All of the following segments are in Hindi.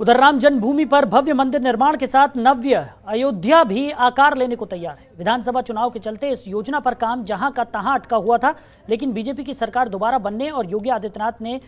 उधर राम जन्मभूमि पर भव्य मंदिर निर्माण के साथ नव्य अयोध्या भी आकार लेने को तैयार है विधानसभा चुनाव के चलते इस योजना पर काम जहां का तहां अटका हुआ था लेकिन बीजेपी की सरकार दोबारा बनने और योगी आदित्यनाथ ने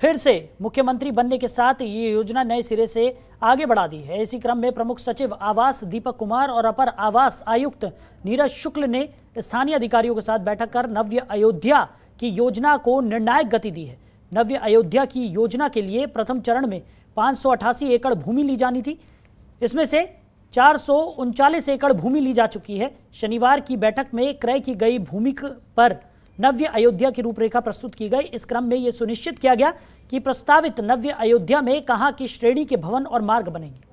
फिर से मुख्यमंत्री बनने के साथ ये योजना नए सिरे से आगे बढ़ा दी है इसी क्रम में प्रमुख सचिव आवास दीपक कुमार और अपर आवास आयुक्त नीरज शुक्ल ने स्थानीय अधिकारियों के साथ बैठक कर नव्य अयोध्या की योजना को निर्णायक गति दी है नव्य अयोध्या की योजना के लिए प्रथम चरण में पाँच एकड़ भूमि ली जानी थी इसमें से चार एकड़ भूमि ली जा चुकी है शनिवार की बैठक में क्रय की गई भूमि पर नव्य अयोध्या की रूपरेखा प्रस्तुत की गई इस क्रम में यह सुनिश्चित किया गया कि प्रस्तावित नव्य अयोध्या में कहा की श्रेणी के भवन और मार्ग बनेंगे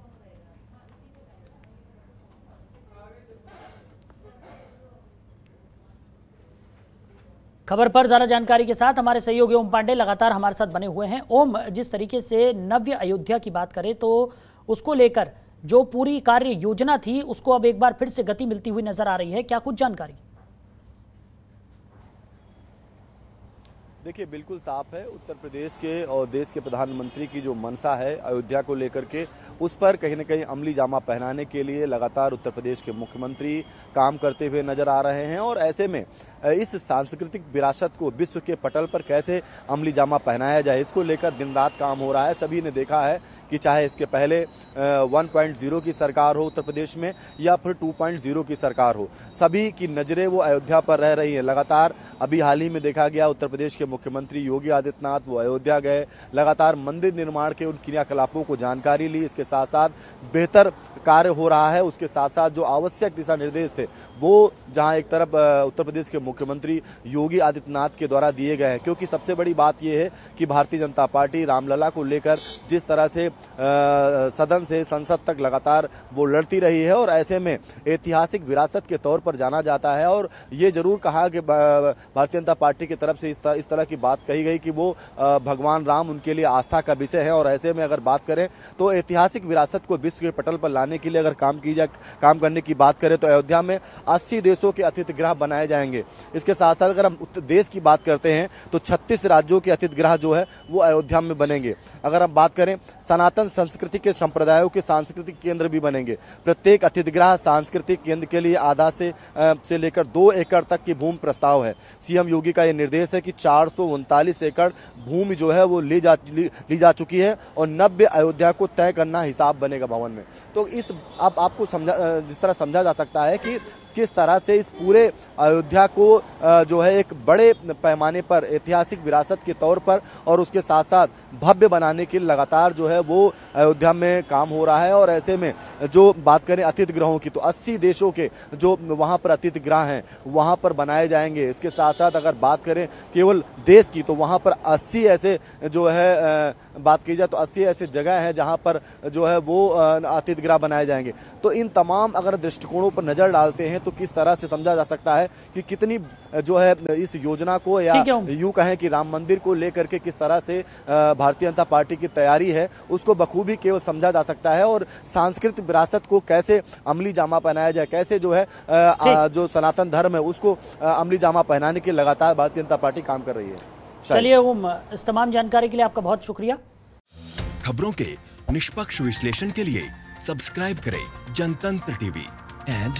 खबर पर ज्यादा जानकारी के साथ हमारे सहयोगी ओम पांडे लगातार हमारे साथ बने हुए हैं ओम जिस तरीके से नव्य अयोध्या की बात करें तो उसको लेकर जो पूरी कार्य योजना थी उसको अब एक बार फिर से गति मिलती हुई नजर आ रही है क्या कुछ जानकारी देखिए बिल्कुल साफ है उत्तर प्रदेश के और देश के प्रधानमंत्री की जो मनसा है अयोध्या को लेकर के उस पर कहीं ना कहीं अमली जामा पहनाने के लिए लगातार उत्तर प्रदेश के मुख्यमंत्री काम करते हुए नजर आ रहे हैं और ऐसे में इस सांस्कृतिक विरासत को विश्व के पटल पर कैसे अमली जामा पहनाया जाए इसको लेकर दिन रात काम हो रहा है सभी ने देखा है कि चाहे इसके पहले 1.0 की सरकार हो उत्तर प्रदेश में या फिर 2.0 की सरकार हो सभी की नज़रें वो अयोध्या पर रह रही हैं लगातार अभी हाल ही में देखा गया उत्तर प्रदेश के मुख्यमंत्री योगी आदित्यनाथ वो अयोध्या गए लगातार मंदिर निर्माण के उन क्रियाकलापों को जानकारी ली इसके साथ साथ बेहतर कार्य हो रहा है उसके साथ साथ जो आवश्यक दिशा निर्देश थे वो जहाँ एक तरफ उत्तर प्रदेश के मुख्यमंत्री योगी आदित्यनाथ के द्वारा दिए गए हैं क्योंकि सबसे बड़ी बात यह है कि भारतीय जनता पार्टी रामलला को लेकर जिस तरह से सदन से संसद तक लगातार वो लड़ती रही है और ऐसे में ऐतिहासिक विरासत के तौर पर जाना जाता है और ये जरूर कहा कि भारतीय जनता पार्टी की तरफ से इस, इस तरह की बात कही गई कि वो भगवान राम उनके लिए आस्था का विषय है और ऐसे में अगर बात करें तो ऐतिहासिक विरासत को विश्व के पटल पर लाने के लिए अगर काम की जा काम करने की बात करें तो अयोध्या में अस्सी देशों के अतिथि ग्रह बनाए जाएंगे इसके साथ साथ अगर हम देश की बात करते हैं तो छत्तीस राज्यों के अतिथि ग्रह जो है वो अयोध्या में बनेंगे अगर हम बात करें सनातन सनातन संस्कृति के संप्रदायों के सांस्कृतिक केंद्र भी बनेंगे प्रत्येक अतिथिग्रह सांस्कृतिक केंद्र के लिए आधा से से लेकर दो एकड़ तक की भूमि प्रस्ताव है सीएम योगी का यह निर्देश है कि चार एकड़ भूमि जो है वो ली जा ली, ली जा चुकी है और नब्बे अयोध्या को तय करना हिसाब बनेगा भवन में तो इस आप, आपको समझा जिस तरह समझा जा सकता है कि किस तरह से इस पूरे अयोध्या को जो है एक बड़े पैमाने पर ऐतिहासिक विरासत के तौर पर और उसके साथ साथ भव्य बनाने के लगातार जो है वो अयोध्या में काम हो रहा है और ऐसे में जो बात करें अतिथि ग्रहों की तो 80 देशों के जो वहाँ पर अतिथि ग्रह हैं वहाँ पर बनाए जाएंगे इसके साथ साथ अगर बात करें केवल देश की तो वहाँ पर अस्सी ऐसे जो है बात की जाए तो अस्सी ऐसे जगह हैं जहाँ पर जो है वो अतिथि ग्रह बनाए जाएंगे तो इन तमाम अगर दृष्टिकोणों पर नज़र डालते हैं तो किस तरह से समझा जा सकता है कि कितनी जो है इस योजना को या यूं कहें कि राम मंदिर को लेकर के किस तरह से भारतीय जनता पार्टी की तैयारी है उसको बखूबी केवल समझा जा सकता है और सांस्कृतिक विरासत को कैसे अमली जामा पहनाया जाए कैसे जो है जो सनातन धर्म है उसको अमली जामा पहनाने के लगातार भारतीय जनता पार्टी काम कर रही है चलिए इस तमाम जानकारी के लिए आपका बहुत शुक्रिया खबरों के निष्पक्ष विश्लेषण के लिए सब्सक्राइब करें जनतंत्र टीवी एंड